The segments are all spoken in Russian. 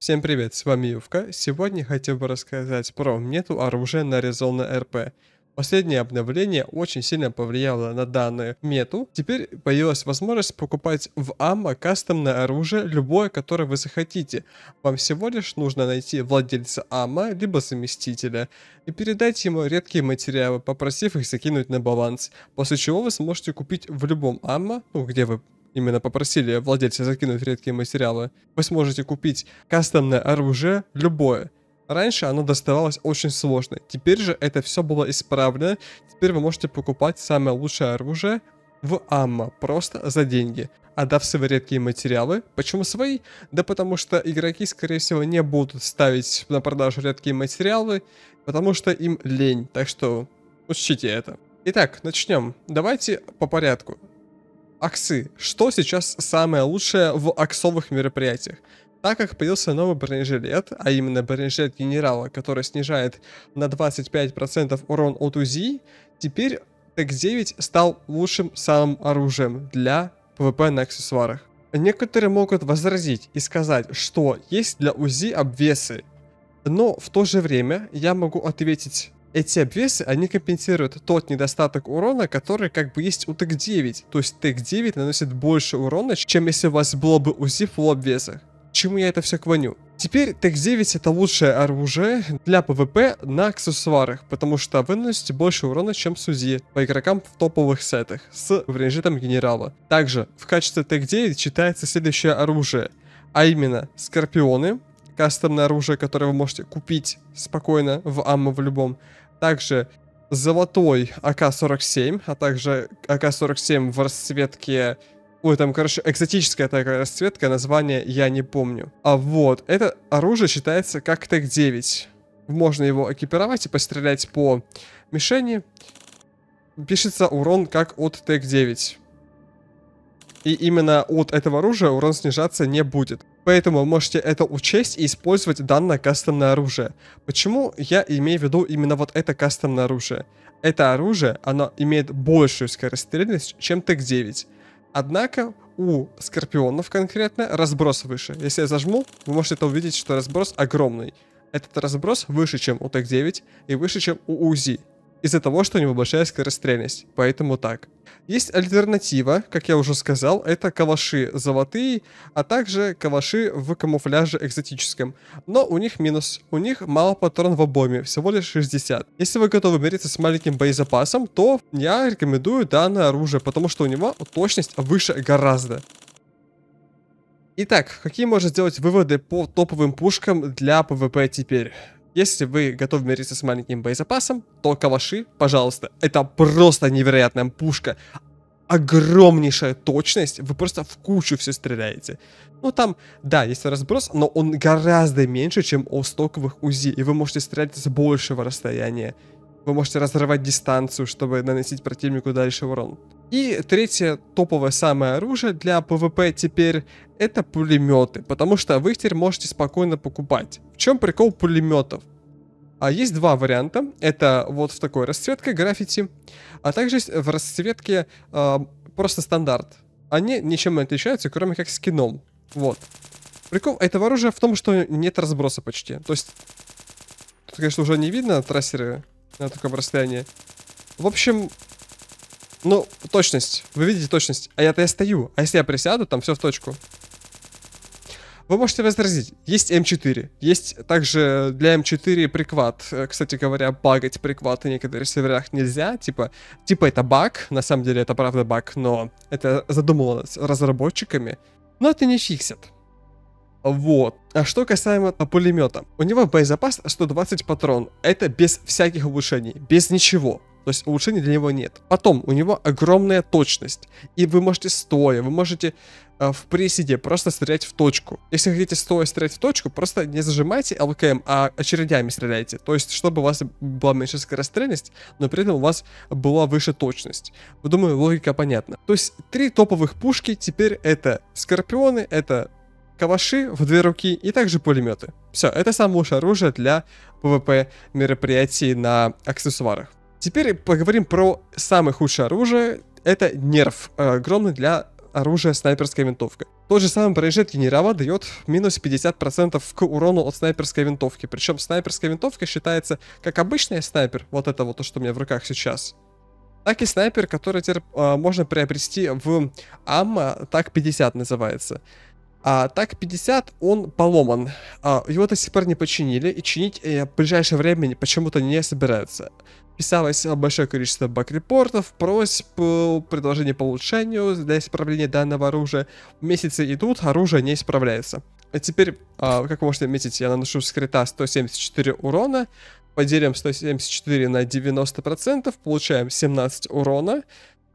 Всем привет, с вами Ювка. Сегодня хотел бы рассказать про мету оружия на резонно РП. Последнее обновление очень сильно повлияло на данную мету. Теперь появилась возможность покупать в АМА кастомное оружие, любое, которое вы захотите. Вам всего лишь нужно найти владельца АМА, либо заместителя, и передать ему редкие материалы, попросив их закинуть на баланс, после чего вы сможете купить в любом АМА, ну, где вы именно попросили владельца закинуть редкие материалы, вы сможете купить кастомное оружие, любое. Раньше оно доставалось очень сложно, теперь же это все было исправлено, теперь вы можете покупать самое лучшее оружие в Амма просто за деньги, отдав свои редкие материалы. Почему свои? Да потому что игроки, скорее всего, не будут ставить на продажу редкие материалы, потому что им лень, так что учтите это. Итак, начнем. Давайте по порядку. Аксы. Что сейчас самое лучшее в аксовых мероприятиях? Так как появился новый бронежилет, а именно бронежилет генерала, который снижает на 25% урон от УЗИ, теперь ТЭК-9 стал лучшим самым оружием для ПВП на аксессуарах. Некоторые могут возразить и сказать, что есть для УЗИ обвесы, но в то же время я могу ответить эти обвесы, они компенсируют тот недостаток урона, который как бы есть у ТЭК-9. То есть ТЭК-9 наносит больше урона, чем если у вас было бы УЗИ в обвесах. Чему я это все кваню? Теперь ТЭК-9 это лучшее оружие для ПВП на аксессуарах, потому что вы наносите больше урона, чем с УЗИ по игрокам в топовых сетах с вренжитом генерала. Также в качестве ТЭК-9 читается следующее оружие, а именно Скорпионы, кастомное оружие, которое вы можете купить спокойно в Амму в любом. Также золотой АК-47, а также АК-47 в расцветке... Ой, там, короче, экзотическая такая расцветка, название я не помню. А вот, это оружие считается как ТЭК-9. Можно его экипировать и пострелять по мишени. Пишется урон как от ТЭК-9. И именно от этого оружия урон снижаться не будет. Поэтому можете это учесть и использовать данное кастомное оружие. Почему я имею в виду именно вот это кастомное оружие? Это оружие, оно имеет большую скорострельность, чем ТЭК-9. Однако у скорпионов конкретно разброс выше. Если я зажму, вы можете это увидеть, что разброс огромный. Этот разброс выше, чем у ТЭК-9 и выше, чем у УЗИ из-за того, что у него большая скорострельность, поэтому так. Есть альтернатива, как я уже сказал, это калаши золотые, а также калаши в камуфляже экзотическом. Но у них минус, у них мало патрон в обойме, всего лишь 60. Если вы готовы мириться с маленьким боезапасом, то я рекомендую данное оружие, потому что у него точность выше гораздо. Итак, какие можно сделать выводы по топовым пушкам для ПВП теперь? Если вы готовы мириться с маленьким боезапасом, то каваши, пожалуйста, это просто невероятная пушка. Огромнейшая точность, вы просто в кучу все стреляете. Ну там, да, есть разброс, но он гораздо меньше, чем у стоковых УЗИ, и вы можете стрелять с большего расстояния. Вы можете разрывать дистанцию, чтобы наносить противнику дальше урон. И третье топовое самое оружие для ПВП теперь это пулеметы, потому что вы их теперь можете спокойно покупать. В чем прикол пулеметов? А есть два варианта. Это вот в такой расцветке граффити, а также в расцветке э, просто стандарт. Они ничем не отличаются, кроме как скином. Вот. Прикол этого оружия в том, что нет разброса почти. То есть, тут, конечно, уже не видно трассеры на таком расстоянии. В общем, ну, точность. Вы видите точность. А я-то я стою. А если я присяду, там все в точку. Вы можете возразить, есть М4, есть также для М4 приклад. Э, кстати говоря, багать прикваты в некоторых серверах нельзя, типа, типа это баг, на самом деле это правда баг, но это задумывалось разработчиками, но это не фиксит. Вот. А что касаемо пулемета. У него боезапас 120 патрон. Это без всяких улучшений, без ничего. То есть улучшений для него нет. Потом, у него огромная точность. И вы можете стоя, вы можете э, в приседе просто стрелять в точку. Если хотите стоя стрелять в точку, просто не зажимайте ЛКМ, а очередями стреляйте. То есть, чтобы у вас была меньше скорострельность, но при этом у вас была выше точность. Ну, думаю, логика понятна. То есть, три топовых пушки теперь это Скорпионы, это каваши в две руки и также пулеметы. Все, это самое лучшее оружие для ПВП мероприятий на аксессуарах. Теперь поговорим про самое худшее оружие. Это нерв, э, огромный для оружия снайперская винтовка. Тот же самый бронежилет генерала дает минус 50% к урону от снайперской винтовки. Причем снайперская винтовка считается как обычная снайпер, вот это вот то, что у меня в руках сейчас, так и снайпер, который теперь э, можно приобрести в АММА, так 50 называется. А так 50 он поломан. А, его до сих пор не починили, и чинить э, в ближайшее время почему-то не собираются. Писалось большое количество баг-репортов, просьб, предложений по улучшению для исправления данного оружия. Месяцы идут, оружие не исправляется. А теперь, а, как вы можете заметить, я наношу скрита 174 урона. Поделим 174 на 90%, получаем 17 урона.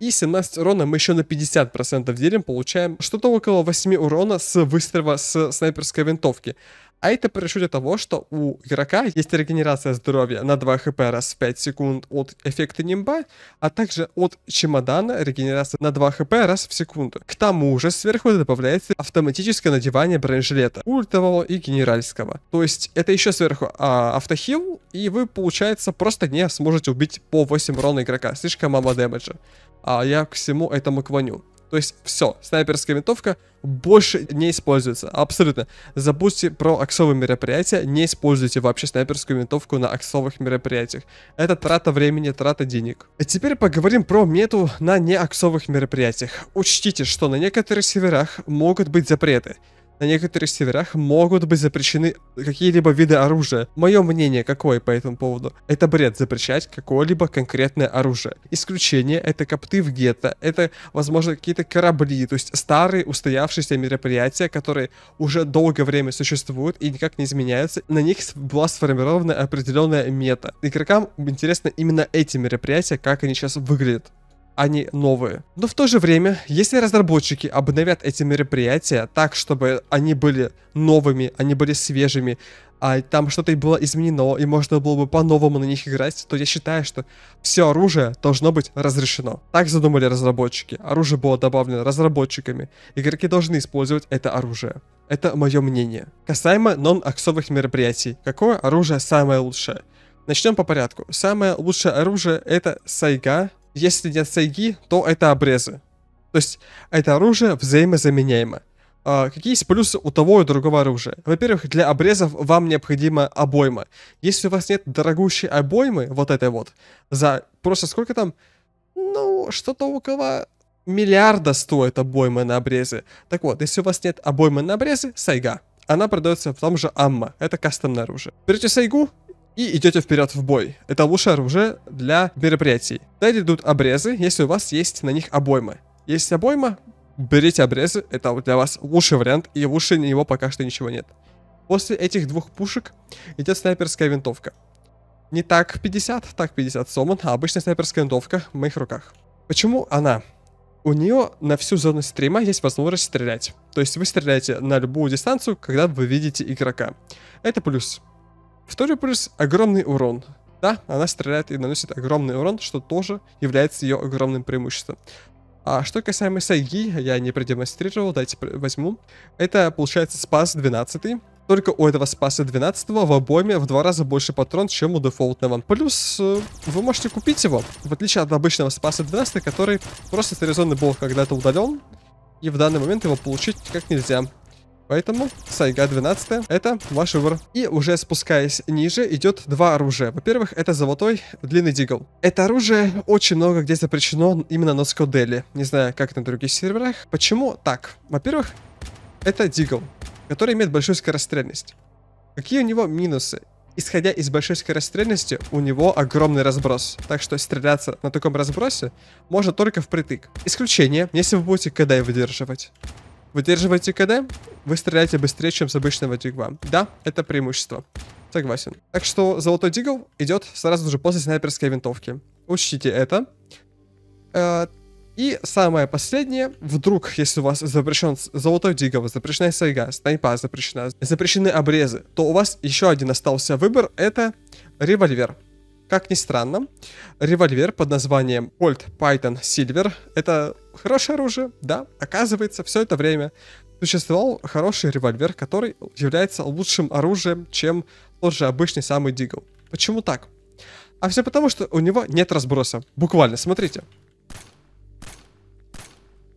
И 17 урона мы еще на 50% делим, получаем что-то около 8 урона с выстрела с снайперской винтовки. А это происходит от того, что у игрока есть регенерация здоровья на 2 хп раз в 5 секунд от эффекта нимба, а также от чемодана регенерация на 2 хп раз в секунду. К тому же сверху добавляется автоматическое надевание бронежилета ультового и генеральского. То есть это еще сверху а, автохил, и вы, получается, просто не сможете убить по 8 урона игрока. Слишком мало демеджа. А я к всему этому кваню. То есть все, снайперская винтовка больше не используется, абсолютно. Забудьте про аксовые мероприятия, не используйте вообще снайперскую винтовку на аксовых мероприятиях. Это трата времени, трата денег. А теперь поговорим про мету на неаксовых мероприятиях. Учтите, что на некоторых серверах могут быть запреты на некоторых серверах могут быть запрещены какие-либо виды оружия. Мое мнение какое по этому поводу? Это бред запрещать какое-либо конкретное оружие. Исключение это копты в гетто, это, возможно, какие-то корабли, то есть старые устоявшиеся мероприятия, которые уже долгое время существуют и никак не изменяются. На них была сформирована определенная мета. Игрокам интересно именно эти мероприятия, как они сейчас выглядят они новые. Но в то же время, если разработчики обновят эти мероприятия так, чтобы они были новыми, они были свежими, а там что-то и было изменено, и можно было бы по-новому на них играть, то я считаю, что все оружие должно быть разрешено. Так задумали разработчики. Оружие было добавлено разработчиками. Игроки должны использовать это оружие. Это мое мнение. Касаемо нон-аксовых мероприятий. Какое оружие самое лучшее? Начнем по порядку. Самое лучшее оружие это сайга, если нет сайги, то это обрезы. То есть это оружие взаимозаменяемо. Uh, какие есть плюсы у того и другого оружия? Во-первых, для обрезов вам необходима обойма. Если у вас нет дорогущей обоймы, вот этой вот, за просто сколько там? Ну, что-то около миллиарда стоит обойма на обрезы. Так вот, если у вас нет обоймы на обрезы, сайга. Она продается в том же Амма. Это кастомное оружие. Берете сайгу и идете вперед в бой. Это лучшее оружие для мероприятий. Далее идут обрезы, если у вас есть на них обоймы. Есть обойма, берите обрезы, это для вас лучший вариант, и лучше него пока что ничего нет. После этих двух пушек идет снайперская винтовка. Не так 50, так 50 сомон, а обычная снайперская винтовка в моих руках. Почему она? У нее на всю зону стрима есть возможность стрелять. То есть вы стреляете на любую дистанцию, когда вы видите игрока. Это плюс. Второй плюс — огромный урон. Да, она стреляет и наносит огромный урон, что тоже является ее огромным преимуществом. А что касаемо Сайги, я не продемонстрировал, дайте возьму. Это получается спас 12. Только у этого спаса 12 в обойме в два раза больше патрон, чем у дефолтного. Плюс э, вы можете купить его, в отличие от обычного спаса 12, который просто срезонный был когда-то удален. И в данный момент его получить как нельзя. Поэтому Сайга 12 это ваш выбор. И уже спускаясь ниже идет два оружия. Во-первых, это золотой длинный дигл. Это оружие очень много где запрещено именно на Скоделе. Не знаю, как на других серверах. Почему так? Во-первых, это дигл, который имеет большую скорострельность. Какие у него минусы? Исходя из большой скорострельности, у него огромный разброс. Так что стреляться на таком разбросе можно только впритык. Исключение, если вы будете кадай выдерживать. Выдерживайте КД, вы стреляете быстрее, чем с обычного Дигва. Да, это преимущество. Согласен. Так что золотой дигл идет сразу же после снайперской винтовки. Учтите это. Э, и самое последнее, вдруг, если у вас запрещен золотой дигл, запрещена сайга, снайпа запрещена, запрещены обрезы, то у вас еще один остался выбор, это револьвер. Как ни странно, револьвер под названием Colt Python Silver — это хорошее оружие, да, оказывается, все это время существовал хороший револьвер, который является лучшим оружием, чем тот же обычный самый Дигл. Почему так? А все потому, что у него нет разброса. Буквально, смотрите.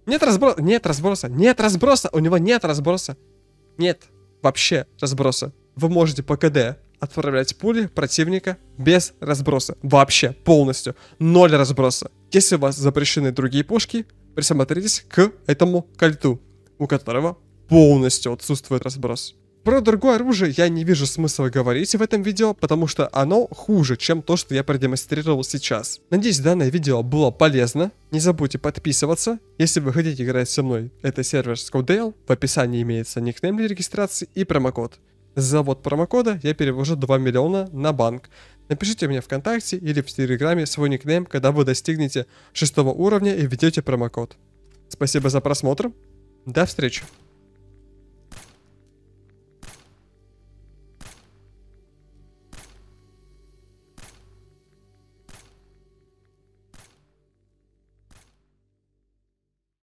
Нет разброса, нет разброса, нет разброса, у него нет разброса. Нет вообще разброса. Вы можете по КД отправлять пули противника без разброса. Вообще, полностью. Ноль разброса. Если у вас запрещены другие пушки, присмотритесь к этому кольту, у которого полностью отсутствует разброс. Про другое оружие я не вижу смысла говорить в этом видео, потому что оно хуже, чем то, что я продемонстрировал сейчас. Надеюсь, данное видео было полезно. Не забудьте подписываться. Если вы хотите играть со мной, это сервер Scoudale. В описании имеется никнейм для регистрации и промокод за промокода я перевожу 2 миллиона на банк. Напишите мне ВКонтакте или в Телеграме свой никнейм, когда вы достигнете 6 уровня и введете промокод. Спасибо за просмотр. До встречи.